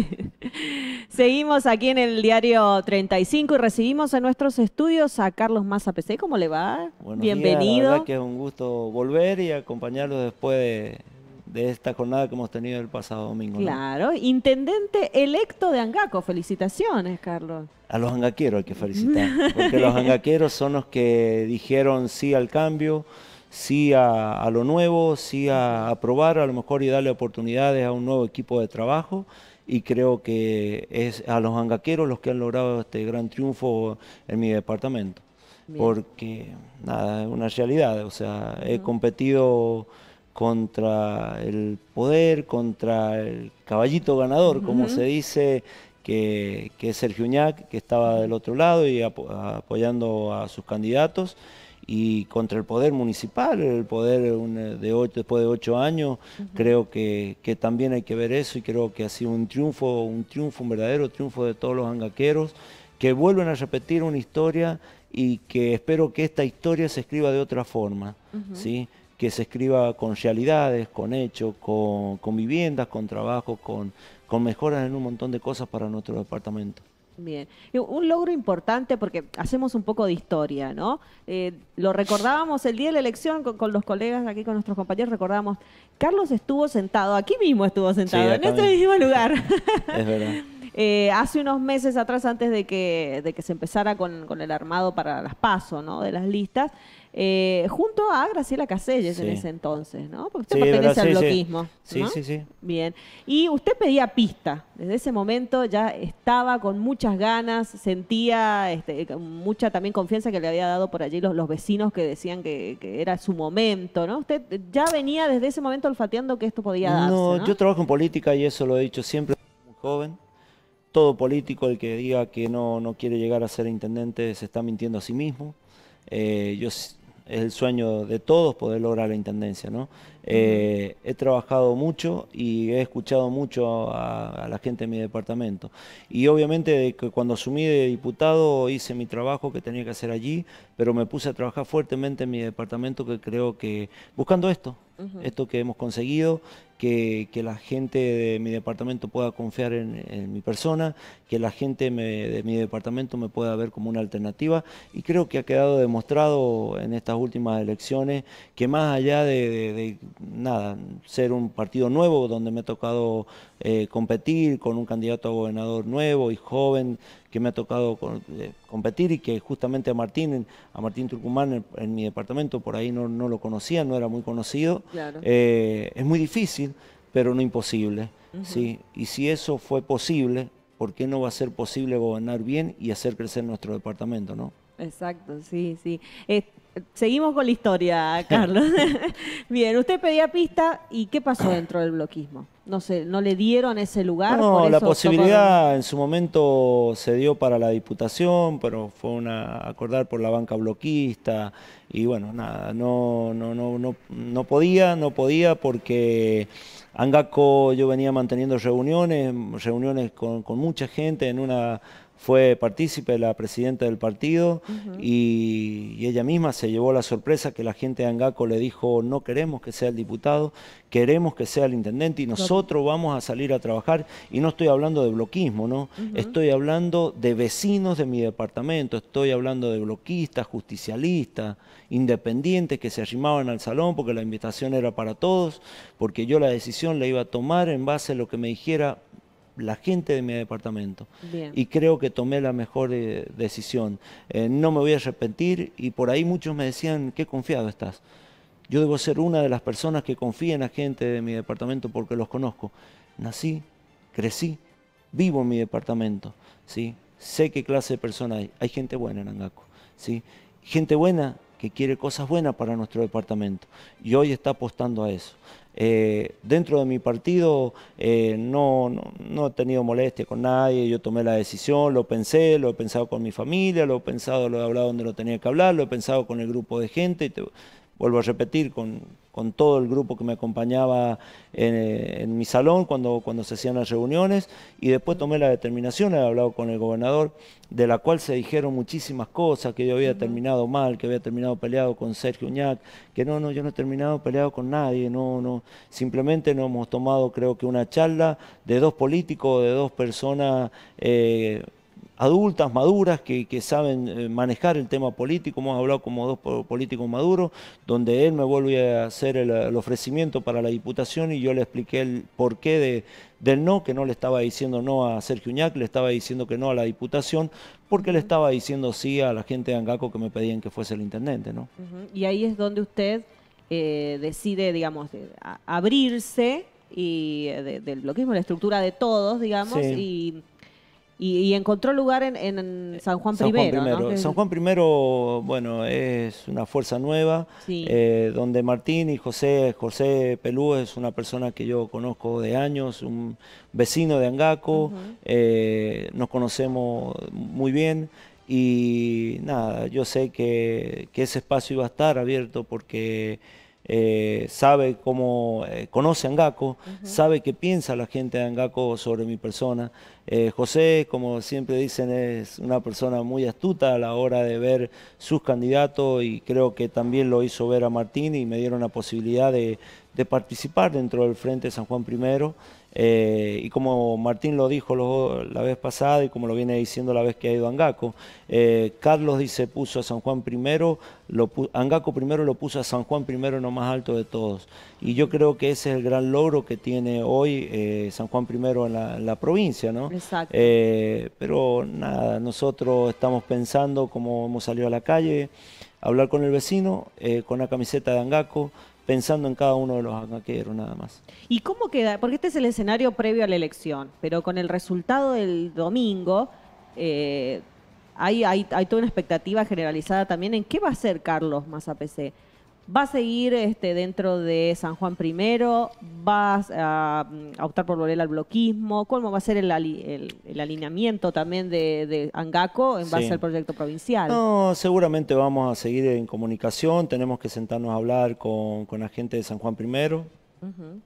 Seguimos aquí en el diario 35 y recibimos en nuestros estudios a Carlos Maza PC. ¿Cómo le va? Bienvenido. que es un gusto volver y acompañarlo después de, esta jornada que hemos tenido el pasado domingo. Claro, intendente electo de Angaco. Felicitaciones, Carlos. A los angaqueros hay que felicitar, porque los angaqueros son los que dijeron sí al cambio, sí a, lo nuevo, sí a, aprobar, a lo mejor y darle oportunidades a un nuevo equipo de trabajo y creo que es a los angaqueros los que han logrado este gran triunfo en mi departamento. Porque, nada, es una realidad, o sea, he competido contra el poder, contra el caballito ganador, como se dice, que, que es Sergio Uñac, que estaba del otro lado y apoyando a sus candidatos y contra el poder municipal, el poder eh, eh, de ocho, después de ocho años, creo que, también hay que ver eso y creo que ha sido un triunfo, un triunfo, un verdadero triunfo de todos los angaqueros que vuelven a repetir una historia y que espero que esta historia se escriba de otra forma, ¿sí? que se escriba con realidades, con hechos, con, viviendas, con trabajo, con mejoras en un montón de cosas para nuestro departamento. Bien, un logro importante porque hacemos un poco de historia, ¿no? Eh, lo recordábamos el día de la elección con, los colegas aquí, con nuestros compañeros, recordábamos, Carlos estuvo sentado, aquí mismo estuvo sentado, en este mismo lugar. Es verdad. Eh, hace unos meses atrás, antes de que, que se empezara con, el armado para las PASO, De las listas, eh, junto a Graciela Caselles en ese entonces, ¿no? Porque usted pertenece al bloquismo. Sí. sí, sí, Bien. Y usted pedía pista. Desde ese momento ya estaba con muchas ganas, sentía este, mucha también confianza que le había dado por allí los, vecinos que decían que, era su momento, ¿no? Usted ya venía desde ese momento olfateando que esto podía darse. No, ¿no? yo trabajo en política y eso lo he dicho siempre, muy joven todo político, el que diga que no, no quiere llegar a ser intendente, se está mintiendo a sí mismo. Eh, yo, es el sueño de todos poder lograr la intendencia. ¿no? Eh, he trabajado mucho y he escuchado mucho a, la gente de mi departamento. Y obviamente que cuando asumí de diputado hice mi trabajo que tenía que hacer allí, pero me puse a trabajar fuertemente en mi departamento que creo que buscando esto, esto que hemos conseguido, que, la gente de mi departamento pueda confiar en, mi persona, que la gente de mi departamento me pueda ver como una alternativa y creo que ha quedado demostrado en estas últimas elecciones que más allá de, nada, ser un partido nuevo donde me ha tocado eh, competir con un candidato a gobernador nuevo y joven, que me ha tocado eh, competir y que justamente a Martín, a Martín Turcumán en, mi departamento por ahí no, lo conocía, no era muy conocido. Eh, es muy difícil, pero no imposible. ¿sí? Y si eso fue posible, ¿por qué no va a ser posible gobernar bien y hacer crecer nuestro departamento? ¿no? Exacto, sí, sí. Eh, seguimos con la historia, Carlos. bien, usted pedía pista y ¿qué pasó dentro del bloquismo? no sé, no le dieron ese lugar. No, la posibilidad en su momento se dio para la diputación, pero fue una acordar por la banca bloquista y bueno, nada, no, no, no, no, no podía, no podía porque Angaco yo venía manteniendo reuniones, reuniones con, con mucha gente en una fue partícipe la presidenta del partido y, ella misma se llevó la sorpresa que la gente de Angaco le dijo no queremos que sea el diputado, queremos que sea el intendente y nosotros vamos a salir a trabajar y no estoy hablando de bloquismo, ¿no? Estoy hablando de vecinos de mi departamento, estoy hablando de bloquistas, justicialistas, independientes que se arrimaban al salón porque la invitación era para todos, porque yo la decisión la iba a tomar en base a lo que me dijera la gente de mi departamento. Y creo que tomé la mejor eh, decisión. Eh, no me voy a arrepentir y por ahí muchos me decían, qué confiado estás. Yo debo ser una de las personas que confía en la gente de mi departamento porque los conozco. Nací, crecí, vivo en mi departamento. ¿sí? Sé qué clase de persona hay. Hay gente buena en Angaco. ¿sí? Gente buena que quiere cosas buenas para nuestro departamento. Y hoy está apostando a eso. Eh, dentro de mi partido eh, no, no, he tenido molestia con nadie, yo tomé la decisión, lo pensé, lo he pensado con mi familia, lo he pensado, lo he hablado donde lo tenía que hablar, lo he pensado con el grupo de gente, vuelvo a repetir, con, todo el grupo que me acompañaba eh, en, mi salón cuando, cuando se hacían las reuniones, y después tomé la determinación, he hablado con el gobernador, de la cual se dijeron muchísimas cosas, que yo había terminado mal, que había terminado peleado con Sergio Uñac, que no, no, yo no he terminado peleado con nadie, no, no, simplemente nos hemos tomado creo que una charla de dos políticos, de dos personas... Eh, adultas, maduras, que, que, saben eh, manejar el tema político. Hemos hablado como dos políticos maduros, donde él me vuelve a hacer el, ofrecimiento para la diputación y yo le expliqué el porqué de, del no, que no le estaba diciendo no a Sergio Uñac, le estaba diciendo que no a la diputación, porque le estaba diciendo sí a la gente de Angaco que me pedían que fuese el intendente. ¿no? Y ahí es donde usted eh, decide, digamos, abrirse y eh, del bloquismo, la estructura de todos, digamos, y y, encontró lugar en, eh, San Juan I. ¿no? San Juan I, bueno, es una fuerza nueva, eh, donde Martín y José, José Pelú es una persona que yo conozco de años, un vecino de Angaco, eh, nos conocemos muy bien. Y nada, yo sé que, que ese espacio iba a estar abierto porque eh, sabe cómo, eh, conoce a Angaco, sabe qué piensa la gente de Angaco sobre mi persona. Eh, José, como siempre dicen, es una persona muy astuta a la hora de ver sus candidatos y creo que también lo hizo ver a Martín y me dieron la posibilidad de, de participar dentro del Frente San Juan I eh, y como Martín lo dijo la vez pasada y como lo viene diciendo la vez que ha ido a Angaco, eh, Carlos dice puso a San Juan primero, lo, Angaco primero lo puso a San Juan primero, lo más alto de todos. Y yo creo que ese es el gran logro que tiene hoy eh, San Juan primero en la, provincia, ¿no? Exacto. pero nada, nosotros estamos pensando cómo hemos salido a la calle, hablar con el vecino, con la camiseta de Angaco, pensando en cada uno de los nada más. ¿Y cómo queda? Porque este es el escenario previo a la elección, pero con el resultado del domingo eh, hay, toda una expectativa generalizada también en qué va a ser Carlos Mazapese va a seguir este, dentro de San Juan I, ¿Va mm, a, optar por volver al bloquismo, cómo va a ser el, alineamiento también de, Angaco en base al proyecto provincial. No, seguramente vamos a seguir en comunicación, tenemos que sentarnos a hablar con, con la gente de San Juan I.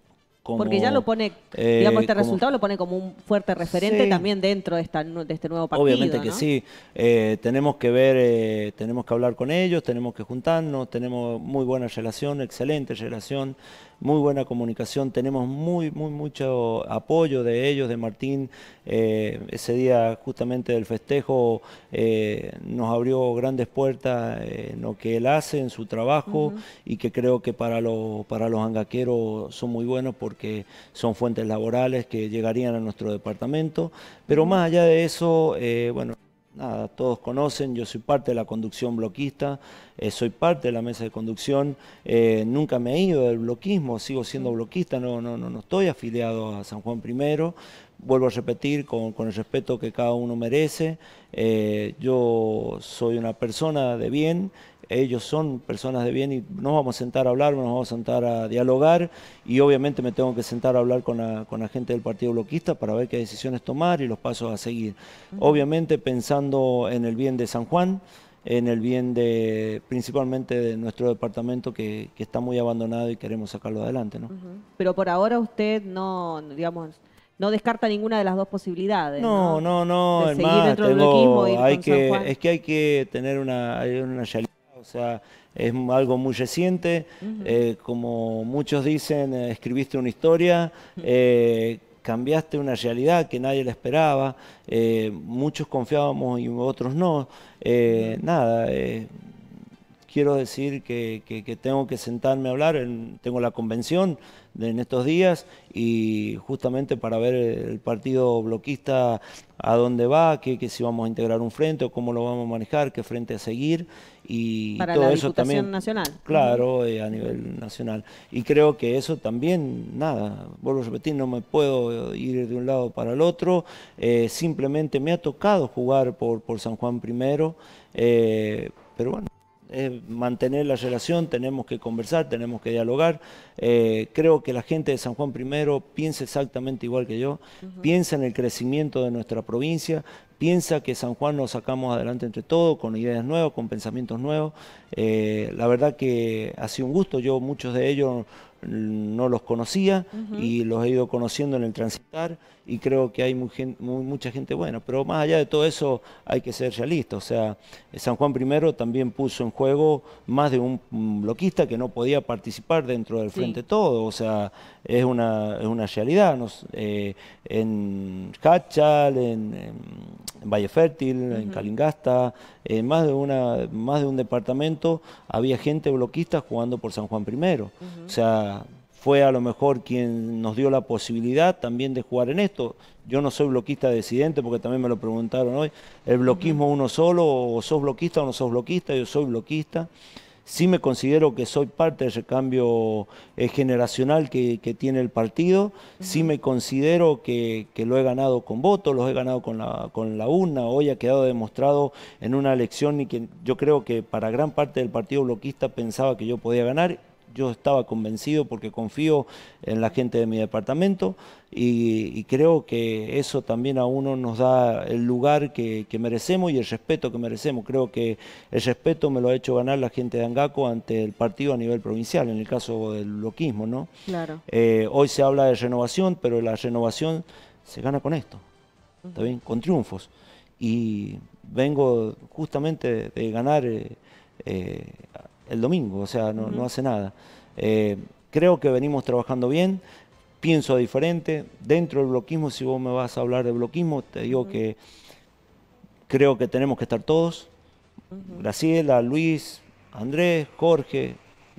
Porque ya lo pone, eh, digamos, este resultado lo pone como un fuerte referente también dentro de, este nuevo partido. Obviamente que sí. Eh, tenemos que ver, eh, tenemos que hablar con ellos, tenemos que juntarnos, tenemos muy buena relación, excelente relación muy buena comunicación, tenemos muy, muy, mucho apoyo de ellos, de Martín. Eh, ese día justamente del festejo eh, nos abrió grandes puertas eh, en lo que él hace, en su trabajo, y que creo que para, los para los angaqueros son muy buenos porque son fuentes laborales que llegarían a nuestro departamento. Pero más allá de eso, bueno nada, todos conocen, yo soy parte de la conducción bloquista, eh, soy parte de la mesa de conducción, eh, nunca me he ido del bloquismo, sigo siendo bloquista, no, no, no, estoy afiliado a San Juan I, vuelvo a repetir, con, el respeto que cada uno merece. Eh, yo soy una persona de bien ellos son personas de bien y nos vamos a sentar a hablar, nos vamos a sentar a dialogar y obviamente me tengo que sentar a hablar con la, gente del Partido Bloquista para ver qué decisiones tomar y los pasos a seguir. Obviamente pensando en el bien de San Juan, en el bien de principalmente de nuestro departamento que, está muy abandonado y queremos sacarlo adelante. ¿no? Pero por ahora usted no, digamos, no descarta ninguna de las dos posibilidades. No, no, no, hay que, Es que hay que tener una, una o sea, es algo muy reciente. Eh, como muchos dicen, eh, escribiste una historia. Eh, cambiaste una realidad que nadie la esperaba, muchos confiábamos y otros no. nada, quiero decir que, tengo que sentarme a hablar, tengo la convención en estos días y justamente para ver el partido bloquista a dónde va, que, si vamos a integrar un frente o cómo lo vamos a manejar, qué frente seguir y Para todo eso también. Nacional. Claro, eh, a nivel nacional. Y creo que eso también, nada, vuelvo a repetir, no me puedo ir de un lado para el otro. Eh, simplemente me ha tocado jugar por, por San Juan primero, eh, pero bueno es mantener la relación, tenemos que conversar, tenemos que dialogar. Eh, creo que la gente de San Juan primero piensa exactamente igual que yo, piensa en el crecimiento de nuestra provincia, piensa que San Juan nos sacamos adelante entre todos, con ideas nuevas, con pensamientos nuevos. Eh, la verdad que ha sido un gusto, yo muchos de ellos no los conocía y los he ido conociendo en el transitar y creo que hay mucha gente buena. Pero más allá de todo eso hay que ser realista. O sea, San Juan I también puso en juego más de un bloquista que no podía participar dentro del Frente Todo. O sea, es una, una realidad. Eh, en Hachal, en, Valle Fértil, en Calingasta, en eh, más, de una, más de un departamento había gente bloquista jugando por San Juan I. O sea, fue a lo mejor quien nos dio la posibilidad también de jugar en esto. Yo no soy bloquista decidente porque también me lo preguntaron hoy. El bloquismo uno solo, o sos bloquista o no sos bloquista, yo soy bloquista. Sí me considero que soy parte del recambio eh, generacional que, tiene el partido. Sí me considero que, lo he ganado con votos, los he ganado con la, una Hoy ha quedado demostrado en una elección y que yo creo que para gran parte del partido bloquista pensaba que yo podía ganar yo estaba convencido porque confío en la gente de mi departamento y, creo que eso también a uno nos da el lugar que, merecemos y el respeto que merecemos. Creo que el respeto me lo ha hecho ganar la gente de Angaco ante el partido a nivel provincial, en el caso del loquismo, ¿no? Claro. Eh, hoy se habla de renovación, pero la renovación se gana con esto, Con triunfos. Y vengo justamente de ganar... Eh, eh, el domingo, o sea, no, hace nada. Eh, creo que venimos trabajando bien, pienso diferente. Dentro del bloquismo, si vos me vas a hablar de bloquismo, te digo que creo que tenemos que estar todos. Graciela, Luis, Andrés, Jorge,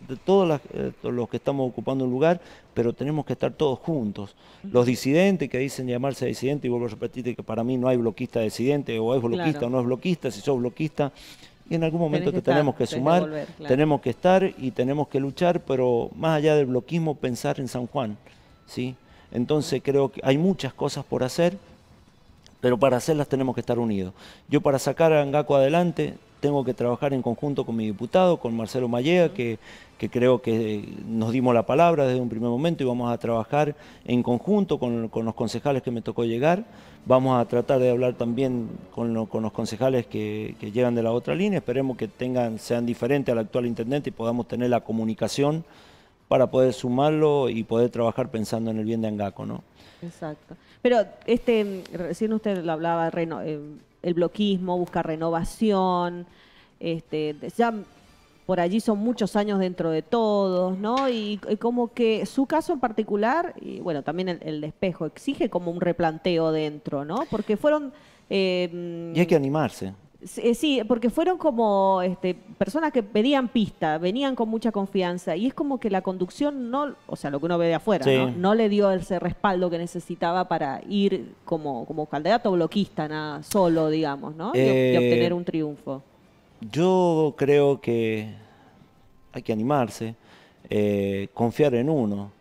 eh, todos los que estamos ocupando un lugar, pero tenemos que estar todos juntos. Los disidentes que dicen llamarse disidentes, y vuelvo a repetir que para mí no hay bloquista disidente, o es bloquista o no es bloquista, si sos bloquista, y en algún momento te tenemos que sumar, tenemos que estar y tenemos que luchar, pero más allá del bloquismo, pensar en San Juan. ¿sí? Entonces creo que hay muchas cosas por hacer, pero para hacerlas tenemos que estar unidos. Yo para sacar a Angaco adelante tengo que trabajar en conjunto con mi diputado, con Marcelo Mallea, que, creo que nos dimos la palabra desde un primer momento y vamos a trabajar en conjunto con, los concejales que me tocó llegar. Vamos a tratar de hablar también con, los concejales que, llegan de la otra línea. Esperemos que tengan, sean diferentes al actual intendente y podamos tener la comunicación para poder sumarlo y poder trabajar pensando en el bien de Angaco, ¿no? Exacto. Pero este, recién usted lo hablaba, eh, el bloquismo busca renovación, este, ya por allí son muchos años dentro de todos, ¿no? Y, como que su caso en particular, y bueno, también el, el, despejo, exige como un replanteo dentro, ¿no? Porque fueron... Eh, y hay que animarse. Eh, sí, porque fueron como este, personas que pedían pista, venían con mucha confianza y es como que la conducción no, o sea, lo que uno ve de afuera, ¿no? le dio ese respaldo que necesitaba para ir como, como candidato bloquista, nada, solo, digamos, ¿no? Y, eh, obtener un triunfo. Yo creo que hay que animarse, eh, confiar en uno.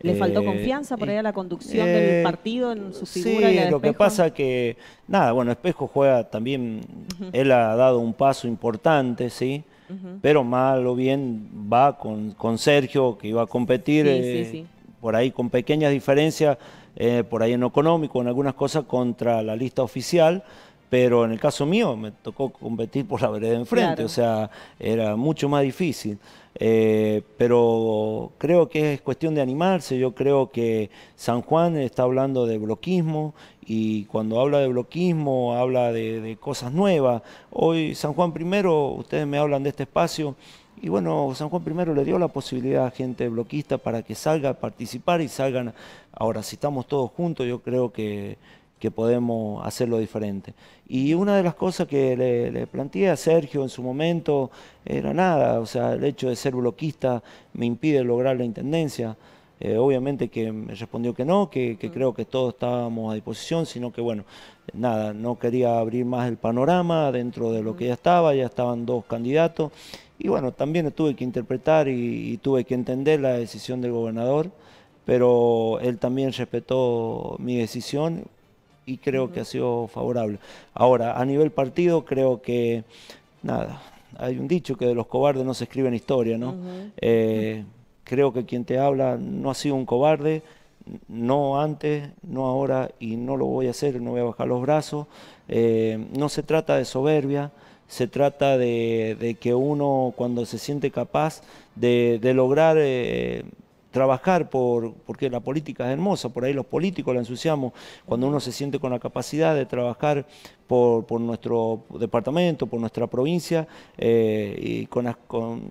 ¿Le faltó eh, confianza por ahí a la conducción del eh, partido en su figura? Sí, lo que pasa que, nada, bueno, Espejo juega también, él ha dado un paso importante, ¿sí? Pero mal o bien va con, Sergio, que iba a competir, eh, por ahí con pequeñas diferencias, por ahí en económico, en algunas cosas contra la lista oficial pero en el caso mío me tocó competir por la vereda de enfrente, o sea, era mucho más difícil. Eh, pero creo que es cuestión de animarse, yo creo que San Juan está hablando de bloquismo y cuando habla de bloquismo habla de, cosas nuevas. Hoy San Juan primero, ustedes me hablan de este espacio. Y bueno, San Juan primero le dio la posibilidad a gente bloquista para que salga a participar y salgan. Ahora, si estamos todos juntos, yo creo que que podemos hacerlo diferente. Y una de las cosas que le, planteé a Sergio en su momento era nada, o sea, el hecho de ser bloquista me impide lograr la intendencia. Eh, obviamente que me respondió que no, que, mm. creo que todos estábamos a disposición, sino que bueno, nada, no quería abrir más el panorama dentro de lo mm. que ya estaba, ya estaban dos candidatos. Y bueno, también tuve que interpretar y tuve que entender la decisión del gobernador, pero él también respetó mi decisión y creo que ha sido favorable. Ahora, a nivel partido, creo que nada, hay un dicho que de los cobardes no se escribe en historia, ¿no? Eh, creo que quien te habla no ha sido un cobarde, no antes, no ahora y no lo voy a hacer, no voy a bajar los brazos. Eh, no se trata de soberbia, se trata de, que uno cuando se siente capaz de, lograr... Eh, trabajar por, porque la política es hermosa, por ahí los políticos la ensuciamos, cuando uno se siente con la capacidad de trabajar por, nuestro departamento, por nuestra provincia, eh, y con, las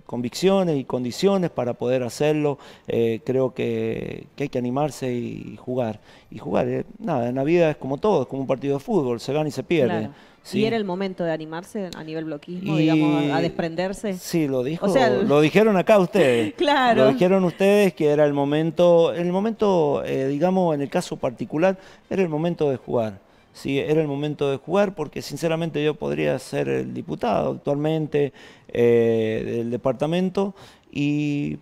convicciones y condiciones para poder hacerlo. Eh, creo que, hay que animarse y, jugar. Y jugar, eh, nada, en la vida es como todo, es como un partido de fútbol, se gana y se pierde. era el momento de animarse a nivel bloquismo, digamos, a, desprenderse. Sí, lo dijo, lo dijeron acá ustedes. claro. Lo dijeron ustedes que era el momento, el momento, digamos, en el caso particular, era el momento de jugar. Sí, era el momento de jugar, porque sinceramente yo podría ser el diputado actualmente eh, del departamento,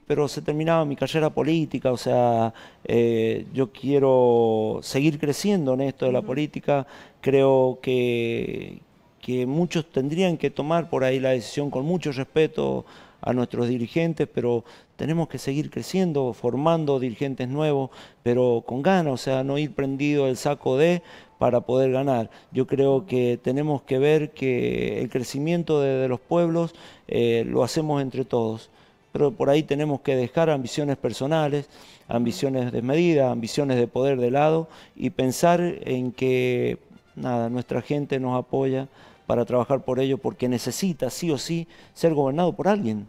pero se terminaba mi carrera política, o sea, eh, yo quiero seguir creciendo en esto de la política, creo que, que muchos tendrían que tomar por ahí la decisión con mucho respeto a nuestros dirigentes, pero tenemos que seguir creciendo, formando dirigentes nuevos, pero con ganas, o sea, no ir prendido el saco de, para poder ganar. Yo creo que tenemos que ver que el crecimiento de, los pueblos eh, lo hacemos entre todos, pero por ahí tenemos que dejar ambiciones personales, ambiciones desmedidas, ambiciones de poder de lado y pensar en que nada, nuestra gente nos apoya para trabajar por ello porque necesita sí o sí ser gobernado por alguien.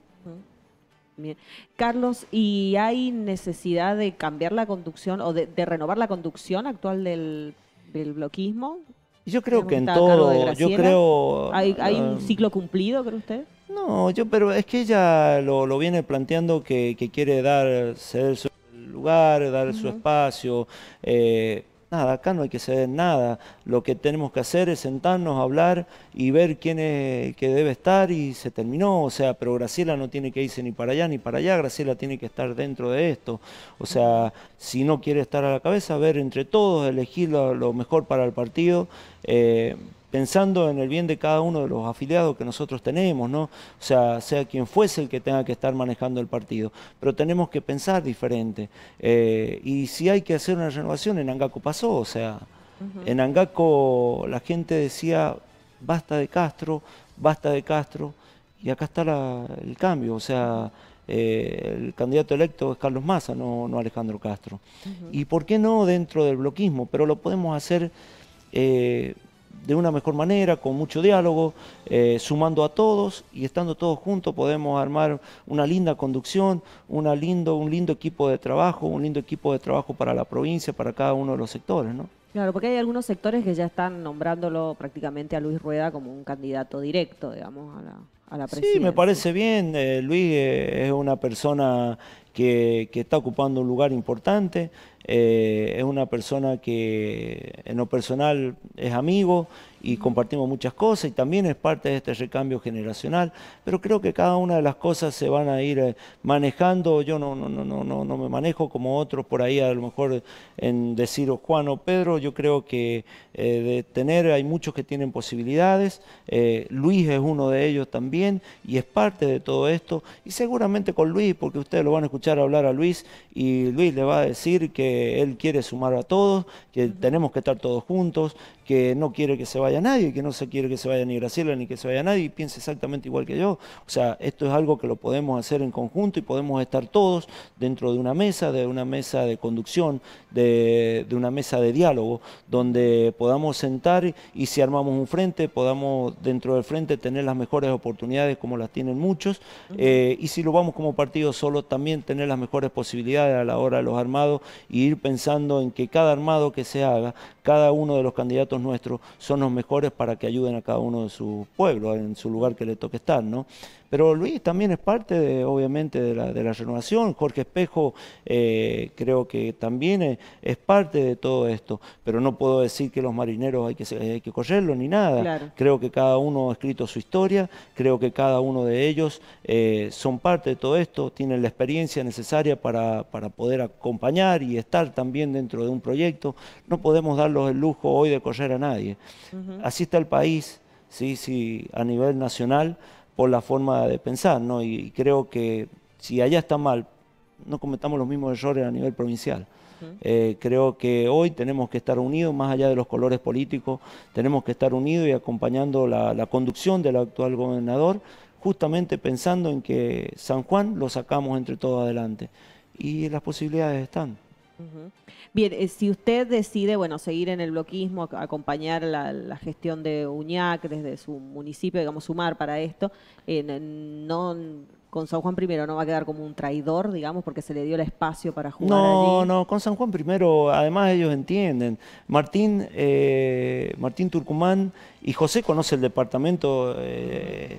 Carlos, ¿y hay necesidad de cambiar la conducción o de renovar la conducción actual del el bloquismo? Yo creo que en todo, yo creo... ¿Hay, un ah, ciclo cumplido, cree usted? No, yo, pero es que ella lo, viene planteando que, quiere dar, ser su lugar, dar su espacio. Eh, acá no hay que ceder nada. Lo que tenemos que hacer es sentarnos, hablar y ver quién es que debe estar y se terminó. O sea, pero Graciela no tiene que irse ni para allá ni para allá, Graciela tiene que estar dentro de esto. O sea, si no quiere estar a la cabeza, ver entre todos, elegir lo, mejor para el partido. Eh, pensando en el bien de cada uno de los afiliados que nosotros tenemos, ¿no? O sea, sea quien fuese el que tenga que estar manejando el partido. Pero tenemos que pensar diferente. Eh, y si hay que hacer una renovación, en Angaco pasó, o sea, en Angaco la gente decía, basta de Castro, basta de Castro, y acá está el cambio, o sea... Eh, el candidato electo es Carlos Massa, no, Alejandro Castro. ¿Y por qué no dentro del bloquismo? Pero lo podemos hacer eh, de una mejor manera, con mucho diálogo, eh, sumando a todos y estando todos juntos podemos armar una linda conducción, lindo, un lindo equipo de trabajo, un lindo equipo de trabajo para la provincia, para cada uno de los sectores, ¿no? Claro, porque hay algunos sectores que ya están nombrándolo prácticamente a Luis Rueda como un candidato directo, digamos, a la, presidencia. Sí, me parece bien. Eh, Luis eh, es una persona que, está ocupando un lugar importante, eh, es una persona que en lo personal es amigo y compartimos muchas cosas y también es parte de este recambio generacional, pero creo que cada una de las cosas se van a ir eh, manejando, yo no, no, no, no, no me manejo como otros por ahí a lo mejor en decir Juan o Pedro, yo creo que eh, de tener, hay muchos que tienen posibilidades, Luis es uno de ellos también y es parte de todo esto y seguramente con Luis, porque ustedes lo van a escuchar escuchar hablar a Luis y Luis le va a decir que él quiere sumar a todos, que tenemos que estar todos juntos, que no quiere que se vaya nadie, que no se quiere que se vaya ni Graciela ni que se vaya nadie, y piensa exactamente igual que yo. O sea, esto es algo que lo podemos hacer en conjunto y podemos estar todos dentro de una mesa, de una mesa de conducción, de, una mesa de diálogo, donde podamos sentar y si armamos un frente, podamos dentro del frente tener las mejores oportunidades como las tienen muchos, eh, y si lo vamos como partido solo, también tenemos tener las mejores posibilidades a la hora de los armados y ir pensando en que cada armado que se haga cada uno de los candidatos nuestros son los mejores para que ayuden a cada uno de su pueblo en su lugar que le toque estar, ¿no? Pero Luis también es parte, de, obviamente, de la, de renovación. Jorge Espejo eh, creo que también es, parte de todo esto. Pero no puedo decir que los marineros hay que, hay que correrlo ni nada. Creo que cada uno ha escrito su historia, creo que cada uno de ellos eh, son parte de todo esto, tienen la experiencia necesaria para, para poder acompañar y estar también dentro de un proyecto. No podemos dar el lujo hoy de correr a nadie. Así está el país, sí, sí, a nivel nacional, por la forma de pensar, ¿no? Y, creo que si allá está mal, no cometamos los mismos errores a nivel provincial. Eh, creo que hoy tenemos que estar unidos, más allá de los colores políticos, tenemos que estar unidos y acompañando la, la conducción del actual gobernador, justamente pensando en que San Juan lo sacamos entre todos adelante. Y las posibilidades están. Bien, eh, si usted decide, bueno, seguir en el bloquismo, acompañar la, gestión de UñAC desde su municipio, digamos, sumar para esto, eh, con San Juan primero no va a quedar como un traidor, digamos, porque se le dio el espacio para jugar no, No, con San Juan primero, además ellos entienden. Martín, eh, Martín Turcumán y José conoce el departamento, eh,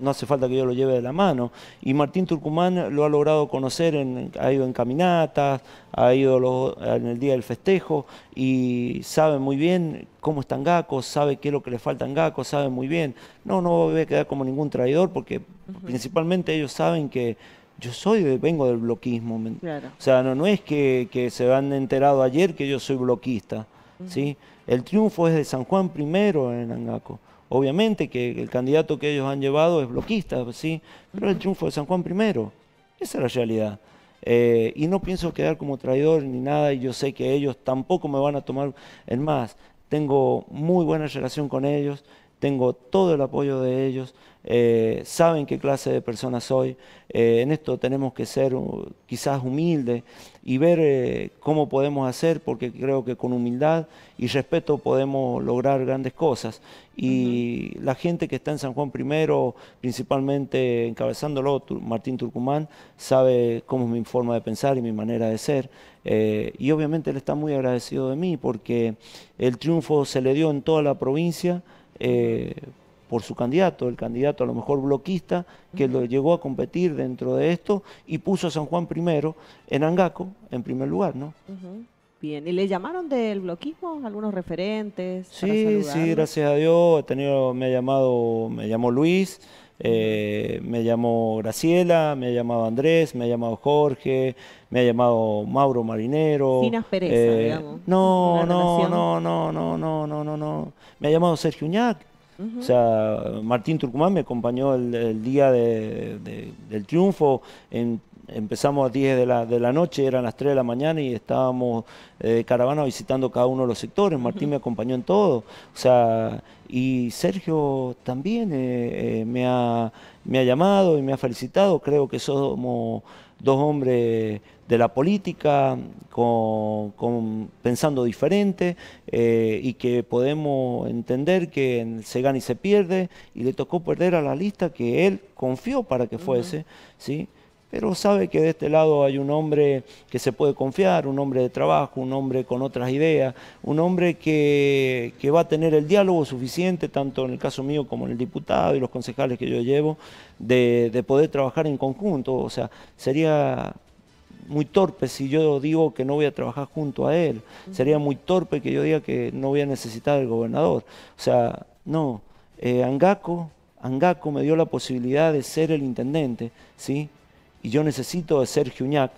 no hace falta que yo lo lleve de la mano. Y Martín Turcumán lo ha logrado conocer, ha ido en caminatas, ha ido en el día del festejo y sabe muy bien cómo están Gacos, sabe qué es lo que le falta en Gacos, sabe muy bien. No, no voy a quedar como ningún traidor porque principalmente ellos saben que yo soy vengo del bloquismo. O sea, no, es que, se han enterado ayer que yo soy bloquista, ¿sí? El triunfo es de San Juan primero en Angaco. Obviamente que el candidato que ellos han llevado es bloquista, ¿sí? pero el triunfo de San Juan primero. Esa es la realidad. Eh, y no pienso quedar como traidor ni nada, y yo sé que ellos tampoco me van a tomar en más. Tengo muy buena relación con ellos tengo todo el apoyo de ellos, eh, saben qué clase de persona soy, eh, en esto tenemos que ser uh, quizás humildes y ver eh, cómo podemos hacer, porque creo que con humildad y respeto podemos lograr grandes cosas. Y la gente que está en San Juan primero, principalmente encabezándolo, Martín Turcumán, sabe cómo es mi forma de pensar y mi manera de ser. y obviamente él está muy agradecido de mí porque el triunfo se le dio en toda la provincia. Eh, por su candidato, el candidato a lo mejor bloquista, que lo llegó a competir dentro de esto y puso a San Juan primero en Angaco en primer lugar, ¿no? Bien, ¿y le llamaron del bloquismo algunos referentes? Sí, sí, gracias a Dios. He tenido, me ha llamado, me llamó Luis, eh, me llamó Graciela, me ha llamado Andrés, me ha llamado Jorge, me ha llamado Mauro Marinero. Sin aspereza, eh, digamos. No, no, no, no, no, no, no, no, Me ha llamado Sergio Uñac. O sea, Martín Turcumán me acompañó el, día del triunfo en empezamos a 10 de la, de la noche, eran las 3 de la mañana y estábamos eh, caravana visitando cada uno de los sectores. Martín me acompañó en todo. O sea, y Sergio también eh, eh, me, ha, me ha llamado y me ha felicitado. Creo que somos dos hombres de la política, con, pensando diferente eh, y que podemos entender que se gana y se pierde y le tocó perder a la lista que él confió para que fuese, ¿sí? pero sabe que de este lado hay un hombre que se puede confiar, un hombre de trabajo, un hombre con otras ideas, un hombre que, va a tener el diálogo suficiente, tanto en el caso mío como en el diputado y los concejales que yo llevo, de, poder trabajar en conjunto. O sea, sería muy torpe si yo digo que no voy a trabajar junto a él. Sería muy torpe que yo diga que no voy a necesitar al gobernador. O sea, no. Eh, Angaco, Angaco me dio la posibilidad de ser el intendente, ¿sí? Y yo necesito de Sergio Uñac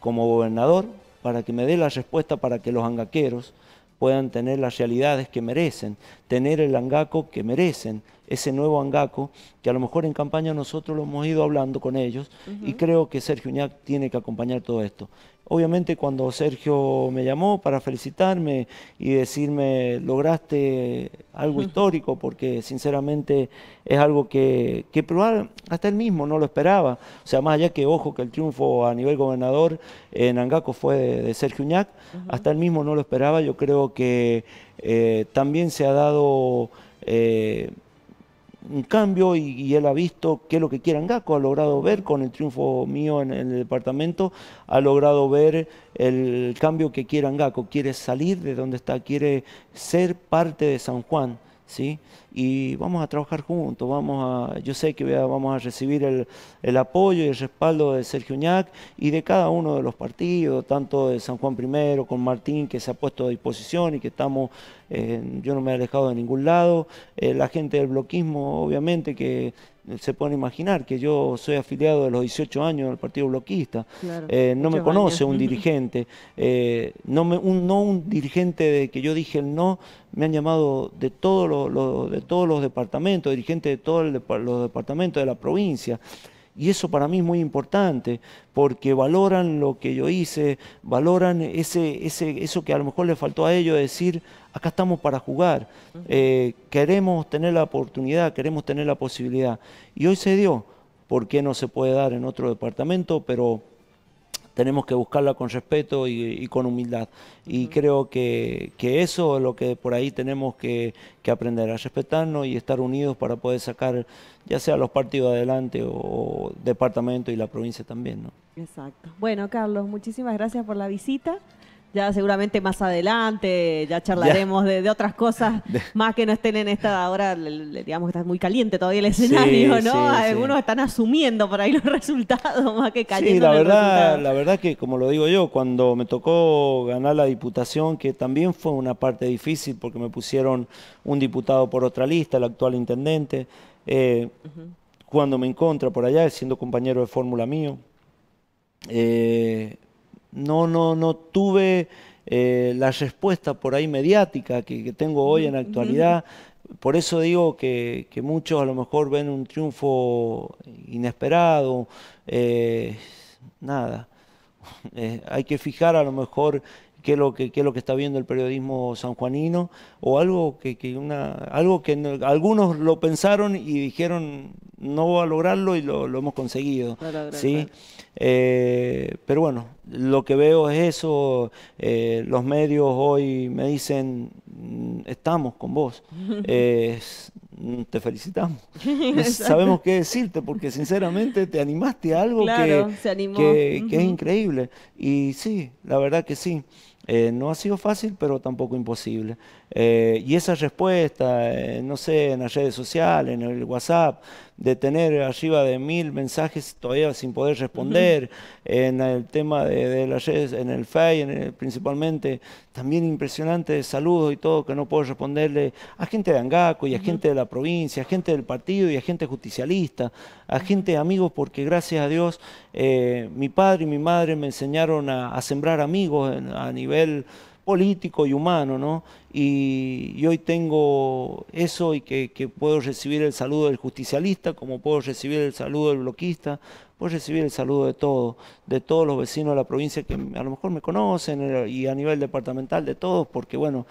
como gobernador para que me dé la respuesta para que los angaqueros puedan tener las realidades que merecen, tener el angaco que merecen, ese nuevo Angaco, que a lo mejor en campaña nosotros lo hemos ido hablando con ellos y creo que Sergio Uñac tiene que acompañar todo esto. Obviamente cuando Sergio me llamó para felicitarme y decirme lograste algo histórico, porque sinceramente es algo que, que probar hasta él mismo no lo esperaba. O sea, más allá que ojo que el triunfo a nivel gobernador en Angaco fue de, Sergio Uñac, hasta él mismo no lo esperaba. Yo creo que eh, también se ha dado... Eh, un cambio y, él ha visto qué es lo que quieran Gaco ha logrado ver con el triunfo mío en el departamento, ha logrado ver el cambio que quieran Gaco quiere salir de donde está, quiere ser parte de San Juan. ¿sí? Y vamos a trabajar juntos, vamos a, yo sé que vamos a recibir el, apoyo y el respaldo de Sergio Uñac y de cada uno de los partidos, tanto de San Juan I con Martín que se ha puesto a disposición y que estamos, eh, yo no me he alejado de ningún lado, eh, la gente del bloquismo obviamente que se pueden imaginar que yo soy afiliado de los 18 años del Partido Bloquista, eh, no me conoce un dirigente, eh, no, un, dirigente de que yo dije el no, me han llamado de, todos de todos los departamentos, dirigentes de todos los departamentos de la provincia. Y eso para mí es muy importante, porque valoran lo que yo hice, valoran ese, ese, eso que a lo mejor les faltó a ellos, decir, acá estamos para jugar, eh, queremos tener la oportunidad, queremos tener la posibilidad. Y hoy se dio, ¿por qué no se puede dar en otro departamento? Pero tenemos que buscarla con respeto y, con humildad. Y creo que, eso es lo que por ahí tenemos que, aprender, a respetarnos y estar unidos para poder sacar ya sea los partidos adelante o, o departamento y la provincia también. ¿no? Exacto. Bueno, Carlos, muchísimas gracias por la visita. Ya seguramente más adelante, ya charlaremos De, otras cosas, más que no estén en esta hora, digamos que está muy caliente todavía el escenario, ¿no? Algunos están asumiendo por ahí los resultados más que cayendo. Sí, la verdad, la verdad que como lo digo yo, cuando me tocó ganar la diputación, que también fue una parte difícil porque me pusieron un diputado por otra lista, el actual intendente, eh, cuando me encontra por allá, siendo compañero de fórmula mío. Eh, no, no, no tuve eh, la respuesta por ahí mediática que, tengo hoy en la actualidad. Por eso digo que, muchos a lo mejor ven un triunfo inesperado. Eh, nada. Eh, hay que fijar a lo mejor qué es lo que, está viendo el periodismo sanjuanino, o algo que, algo que algunos lo pensaron y dijeron no va a lograrlo y lo, hemos conseguido. ¿sí? Eh, pero bueno, lo que veo es eso, eh, los medios hoy me dicen, mm, estamos con vos, mm, te felicitamos, sabemos qué decirte porque sinceramente te animaste a algo que, que es increíble. Y sí, la verdad que sí. Eh, no ha sido fácil, pero tampoco imposible. Eh, y esa respuesta, eh, no sé, en las redes sociales, en el WhatsApp, de tener arriba de mil mensajes todavía sin poder responder, en el tema de, las redes, en el Face principalmente, también impresionante saludos y todo que no puedo responderle a gente de Angaco y a gente de la provincia, a gente del partido y a gente justicialista, a gente amigos, porque gracias a Dios eh, mi padre y mi madre me enseñaron a, sembrar amigos a nivel político y humano, ¿no? Y, hoy tengo eso y que, puedo recibir el saludo del justicialista, como puedo recibir el saludo del bloquista, puedo recibir el saludo de todos, de todos los vecinos de la provincia que a lo mejor me conocen eh, y a nivel departamental de todos, porque bueno,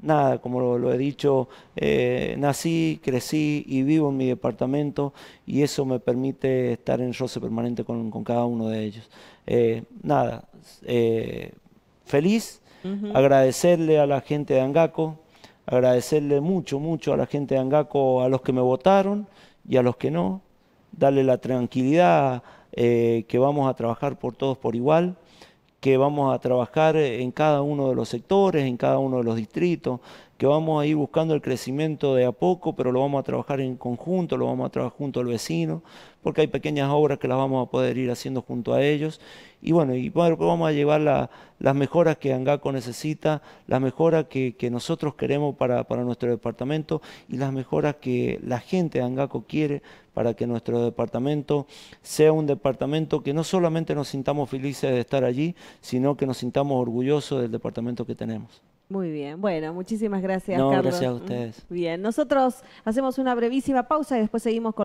nada, como lo, he dicho, eh, nací, crecí y vivo en mi departamento y eso me permite estar en roce permanente con, cada uno de ellos. Eh, nada, feliz Agradecerle a la gente de Angaco, agradecerle mucho, mucho a la gente de Angaco, a los que me votaron y a los que no, darle la tranquilidad eh, que vamos a trabajar por todos por igual, que vamos a trabajar en cada uno de los sectores, en cada uno de los distritos, que vamos a ir buscando el crecimiento de a poco, pero lo vamos a trabajar en conjunto, lo vamos a trabajar junto al vecino, porque hay pequeñas obras que las vamos a poder ir haciendo junto a ellos. Y bueno, y pues vamos a llevar las mejoras que Angaco necesita, las mejoras que, nosotros queremos para, para, nuestro departamento y las mejoras que la gente de Angaco quiere para que nuestro departamento sea un departamento que no solamente nos sintamos felices de estar allí, sino que nos sintamos orgullosos del departamento que tenemos. Muy bien, bueno, muchísimas gracias, Carlos. Gracias a ustedes. Bien, nosotros hacemos una brevísima pausa y después seguimos con.